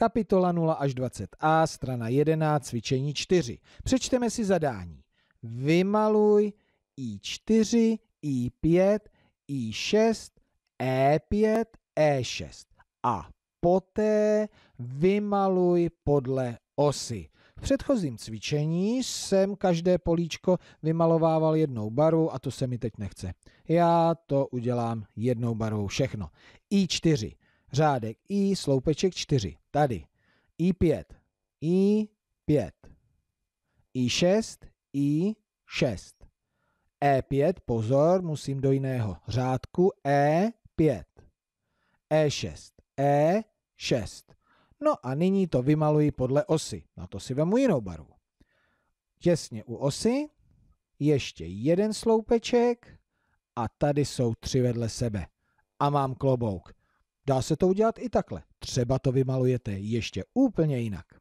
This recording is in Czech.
Kapitola 0 až 20a, strana 11, cvičení 4. Přečteme si zadání. Vymaluj I4, I5, I6, E5, E6 a poté vymaluj podle osy. V předchozím cvičení jsem každé políčko vymalovával jednou barvou a to se mi teď nechce. Já to udělám jednou barvou všechno. I4 řádek I, sloupeček 4, tady, I5, I5, I6, I6, E5, pozor, musím do jiného řádku, E5, E6, E6. No a nyní to vymaluji podle osy, na to si vemu jinou barvu. Těsně u osy, ještě jeden sloupeček a tady jsou tři vedle sebe. A mám klobouk. Dá se to udělat i takhle. Třeba to vymalujete ještě úplně jinak.